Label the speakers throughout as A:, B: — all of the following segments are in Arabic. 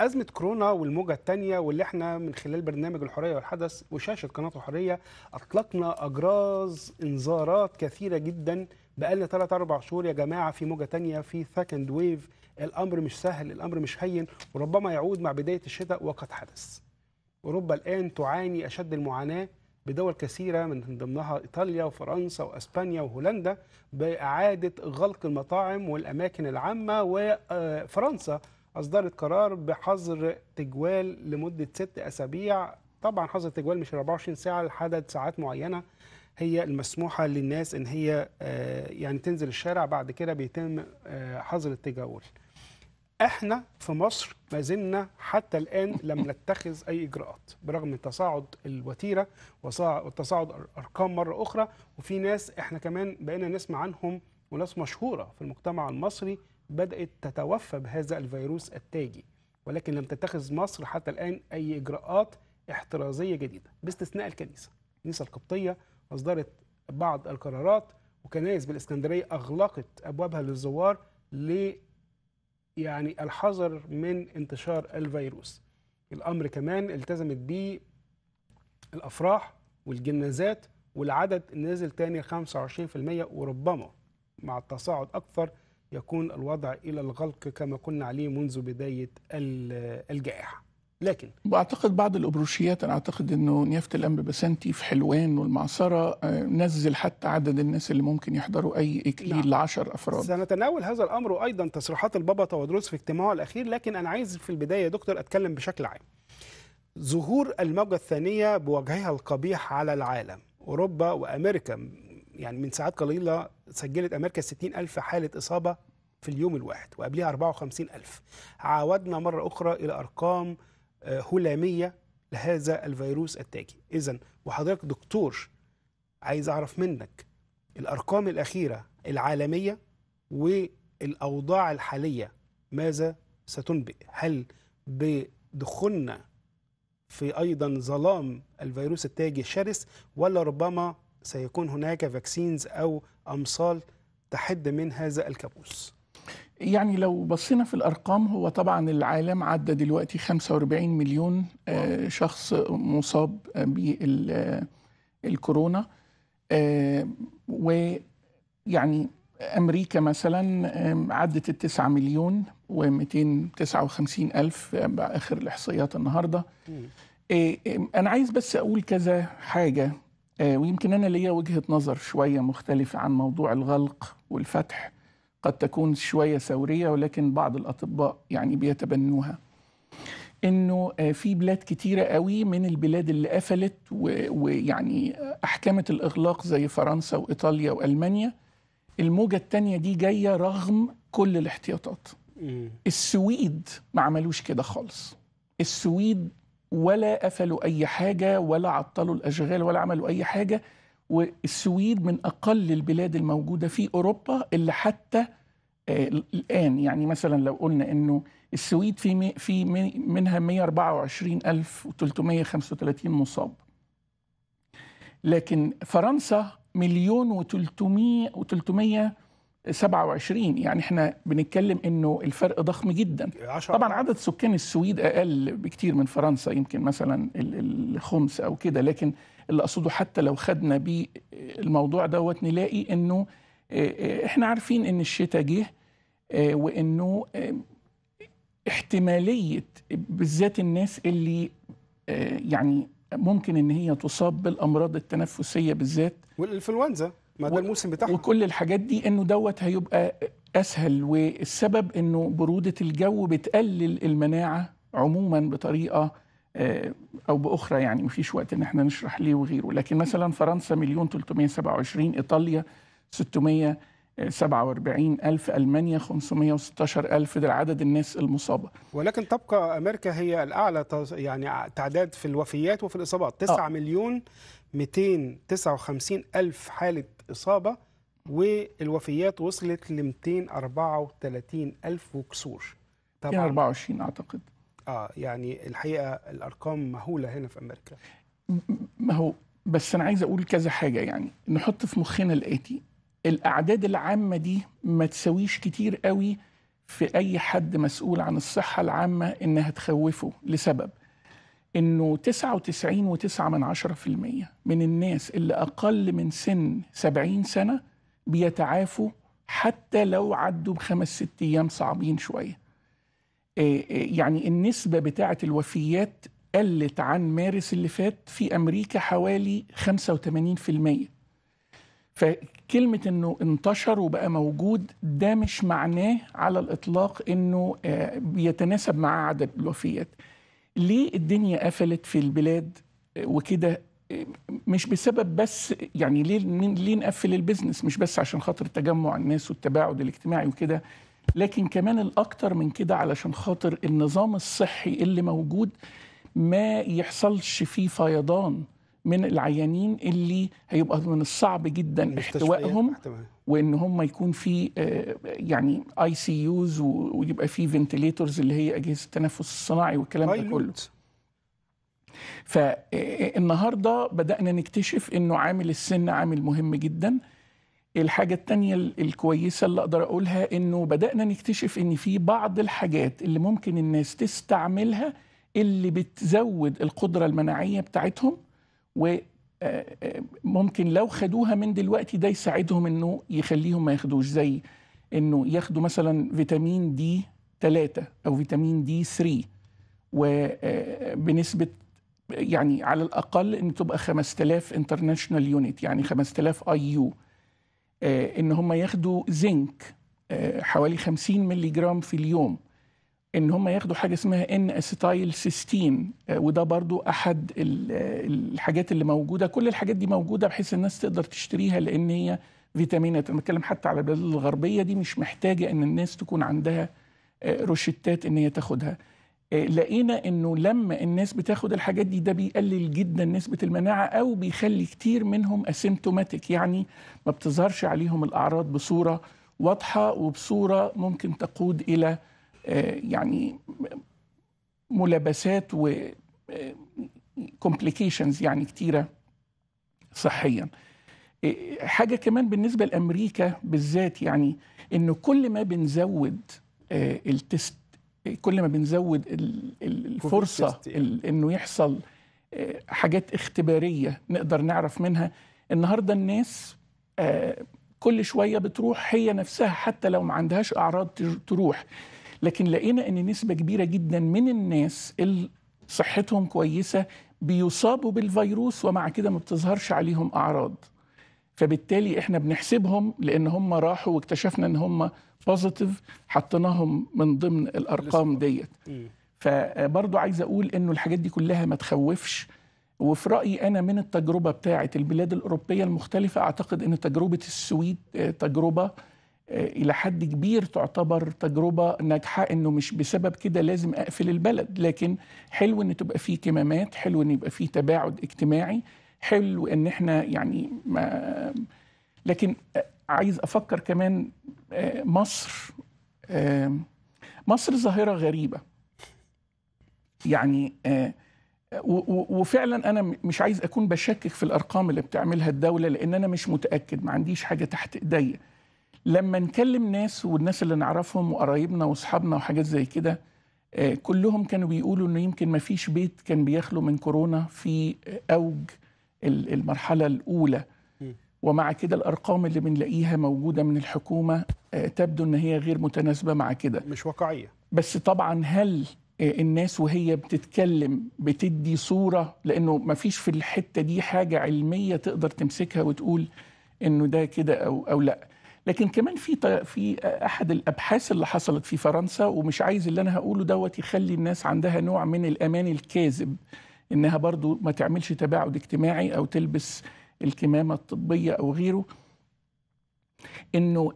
A: ازمه كورونا والموجه الثانيه واللي احنا من خلال برنامج الحريه والحدث وشاشه قناه الحريه اطلقنا اجراز انذارات كثيره جدا بقالنا ثلاث أربع شهور يا جماعه في موجه ثانيه في سكند ويف الامر مش سهل الامر مش هين وربما يعود مع بدايه الشتاء وقد حدث اوروبا الان تعاني اشد المعاناه بدول كثيره من ضمنها ايطاليا وفرنسا واسبانيا وهولندا باعاده غلق المطاعم والاماكن العامه وفرنسا آه، أصدرت قرار بحظر تجوال لمدة ست أسابيع طبعا حظر التجوال مش 24 ساعة لحدد ساعات معينة هي المسموحة للناس إن هي آه، يعني تنزل الشارع بعد كده بيتم آه، حظر التجول احنا في مصر ما زلنا حتى الان لم نتخذ اي اجراءات برغم تصاعد الوتيره وتصاعد ارقام مره اخرى وفي ناس احنا كمان بقينا نسمع عنهم وناس مشهوره في المجتمع المصري بدأت تتوفى بهذا الفيروس التاجي ولكن لم تتخذ مصر حتى الآن أي إجراءات احترازية جديدة باستثناء الكنيسة الكنيسة القبطية أصدرت بعض القرارات وكنائس بالإسكندرية أغلقت أبوابها للزوار ل يعني الحذر من انتشار الفيروس الأمر كمان التزمت به الأفراح والجنازات والعدد نزل تاني 25% وربما مع التصاعد أكثر يكون الوضع الى الغلق كما كنا عليه منذ بدايه الجائحه
B: لكن واعتقد بعض الابروشيات انا اعتقد انه نيافه الامن بسنتي في حلوان والمعصره آه، نزل حتى عدد الناس اللي ممكن يحضروا اي اكليل نعم. ل 10 افراد
A: سنتناول هذا الامر ايضا تصريحات البابا تودروس في اجتماعه الاخير لكن انا عايز في البدايه يا دكتور اتكلم بشكل عام ظهور الموجه الثانيه بوجهها القبيح على العالم اوروبا وامريكا يعني من ساعات قليله سجلت أمريكا 60000 حالة إصابة في اليوم الواحد وقبلها 54000 عاودنا مرة أخرى إلى أرقام آه، هلامية لهذا الفيروس التاجي إذا وحضرتك دكتور عايز أعرف منك الأرقام الأخيرة العالمية والأوضاع الحالية ماذا ستنبئ هل بدخولنا في أيضا ظلام الفيروس التاجي الشرس ولا ربما سيكون هناك فاكسينز أو أمصال
B: تحد من هذا الكابوس يعني لو بصينا في الأرقام هو طبعا العالم عدى دلوقتي 45 مليون آه، شخص مصاب بالكورونا آه، ويعني أمريكا مثلا آه، عدت ال 9 مليون و259 ألف بآخر الإحصائيات النهاردة أنا عايز بس أقول كذا حاجة آه، ويمكن أنا ليا وجهة نظر شوية مختلفة عن موضوع الغلق والفتح قد تكون شوية ثورية ولكن بعض الأطباء يعني بيتبنوها انه آه، في بلاد كتيره قوي من البلاد اللي قفلت ويعني احكمت الاغلاق زي فرنسا وايطاليا والمانيا الموجه الثانيه دي جايه رغم كل الاحتياطات السويد ما عملوش كده خالص السويد ولا قفلوا أي حاجة ولا عطلوا الأشغال ولا عملوا أي حاجة والسويد من أقل البلاد الموجودة في أوروبا اللي حتى آه، الآن يعني مثلا لو قلنا إنه السويد في في منها 124335 مصاب لكن فرنسا مليون و300 و300 27 يعني احنا بنتكلم انه الفرق ضخم جدا طبعا عدد سكان السويد اقل بكتير من فرنسا يمكن مثلا الخمس او كده لكن اللي اقصده حتى لو خدنا بالموضوع دوت نلاقي انه آه، آه، احنا عارفين ان الشتاء جه آه، وانه احتماليه بالذات الناس اللي يعني ممكن ان هي تصاب بالامراض التنفسيه بالذات والانفلونزا ما ده الموسم بتاعهم وكل الحاجات دي انه دوت هيبقى اسهل والسبب انه بروده الجو بتقلل المناعه عموما بطريقه آه، او باخرى يعني مفيش وقت ان احنا نشرح ليه وغيره لكن مثلا فرنسا مليون 327 ايطاليا 647 ألف ألمانيا 516 ألف ده عدد الناس المصابة ولكن
A: تبقى أمريكا هي الأعلى يعني تعداد في الوفيات وفي الإصابات 9 آه. مليون 259 ألف حالة إصابة والوفيات وصلت ل 234 ألف وكسور طبعا 24 يعني أعتقد
B: آه يعني الحقيقة الأرقام
A: مهولة هنا في أمريكا
B: ما هو بس أنا عايز أقول كذا حاجة يعني نحط في مخنا الآتي الأعداد العامة دي ما تساويش كتير قوي في أي حد مسؤول عن الصحة العامة إنها تخوفه لسبب انه 99.9 من الناس اللي اقل من سن 70 سنه بيتعافوا حتى لو عدوا بخمس ست ايام صعبين شويه. آه، آه، يعني النسبه بتاعه الوفيات قلت عن مارس اللي فات في امريكا حوالي 85%. فكلمة انه انتشر وبقى موجود ده مش معناه على الاطلاق انه آه، بيتناسب مع عدد الوفيات ليه الدنيا قفلت في البلاد آه، وكده آه، مش بسبب بس يعني ليه ليه نقفل البيزنس مش بس عشان خاطر تجمع الناس والتباعد الاجتماعي وكده لكن كمان الاكتر من كده علشان خاطر النظام الصحي اللي موجود ما يحصلش فيه فيضان من العيانين اللي هيبقى من الصعب جدا احتوائهم وان هم يكون في آه، يعني اي سي يوز ويبقى في فنتليتورز اللي هي اجهزه التنفس الصناعي والكلام ده كله فالنهارده آه، آه، بدانا نكتشف انه عامل السن عامل مهم جدا الحاجة الثانيه الكويسة اللي أقدر أقولها إنه بدأنا نكتشف إن في بعض الحاجات اللي ممكن الناس تستعملها اللي بتزود القدرة المناعية بتاعتهم ممكن لو خدوها من دلوقتي ده يساعدهم انه يخليهم ما ياخدوش زي انه ياخدوا مثلا فيتامين دي 3 او فيتامين دي 3 وبنسبه آه، يعني على الاقل ان تبقى 5000 انترناشونال يونت يعني 5000 اي يو ان هم ياخدوا زنك آه، حوالي 50 مللي جرام في اليوم ان هم ياخدوا حاجه اسمها ان اسيتايل سيستين وده برضو احد آه، الحاجات اللي موجوده كل الحاجات دي موجوده بحيث الناس تقدر تشتريها لان هي فيتامينات انا بتكلم حتى على البلاد الغربيه دي مش محتاجه ان الناس تكون عندها آه، روشتات ان هي تاخدها آه، لقينا انه لما الناس بتاخد الحاجات دي ده بيقلل جدا نسبه المناعه او بيخلي كتير منهم اسيمتوماتيك يعني ما بتظهرش عليهم الاعراض بصوره واضحه وبصوره ممكن تقود الى يعني ملابسات و كومبليكيشنز آه، يعني كتيره صحيا آه، حاجه كمان بالنسبه لامريكا بالذات يعني انه كل ما بنزود آه، التست كل ما بنزود الفرصه يعني. انه يحصل حاجات اختباريه نقدر نعرف منها النهارده الناس كل شويه بتروح هي نفسها حتى لو ما عندهاش اعراض تروح لكن لقينا ان نسبه كبيره جدا من الناس اللي صحتهم كويسه بيصابوا بالفيروس ومع كده ما بتظهرش عليهم اعراض فبالتالي احنا بنحسبهم لان هم راحوا واكتشفنا ان هم بوزيتيف حطيناهم من ضمن الارقام ديت فبرضو عايز اقول انه الحاجات دي كلها ما تخوفش وفي رايي انا من التجربه بتاعه البلاد الاوروبيه المختلفه اعتقد ان تجربه السويد آه، تجربه آه، الى حد كبير تعتبر تجربه ناجحه انه مش بسبب كده لازم اقفل البلد لكن حلو ان تبقى فيه كمامات حلو ان يبقى فيه تباعد اجتماعي حلو ان احنا يعني ما لكن عايز افكر كمان آه، مصر آه، مصر ظاهره غريبه يعني وفعلا انا مش عايز اكون بشكك في الارقام اللي بتعملها الدوله لان انا مش متاكد ما عنديش حاجه تحت ايديا لما نكلم ناس والناس اللي نعرفهم وقرايبنا واصحابنا وحاجات زي كده آه، كلهم كانوا بيقولوا انه يمكن ما فيش بيت كان بيخلو من كورونا في اوج المرحله الاولى ومع كده الارقام اللي بنلاقيها موجوده من الحكومه آه، تبدو ان هي غير متناسبه مع كده مش واقعيه بس طبعا هل آه، الناس وهي بتتكلم بتدي صوره لانه ما فيش في الحته دي حاجه علميه تقدر تمسكها وتقول انه ده كده او او لا لكن كمان في في احد الابحاث اللي حصلت في فرنسا ومش عايز اللي انا هقوله دوت يخلي الناس عندها نوع من الامان الكاذب انها برضو ما تعملش تباعد اجتماعي او تلبس الكمامه الطبيه او غيره انه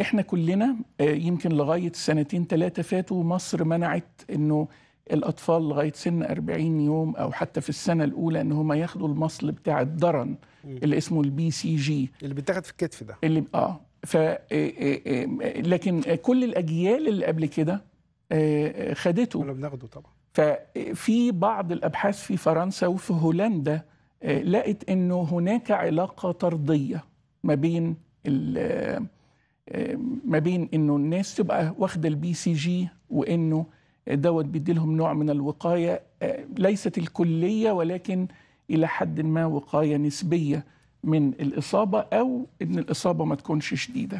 B: احنا كلنا يمكن لغايه سنتين ثلاثه فاتوا مصر منعت انه الاطفال لغايه سن 40 يوم او حتى في السنه الاولى ان هم ياخدوا المصل بتاع الدرن اللي اسمه البي سي جي اللي بيتاخد في الكتف ده اللي اه ف إيه، إيه، إيه، لكن كل الاجيال اللي قبل كده آه، آه، خدته كنا بناخده طبعا ففي بعض الابحاث في فرنسا وفي هولندا آه، لقت انه هناك علاقه طرديه ما بين ما بين انه الناس تبقى واخده البي سي جي وانه دوت بيدي لهم نوع من الوقايه ليست الكليه ولكن الى حد ما وقايه نسبيه من الاصابه او ان الاصابه ما تكونش شديده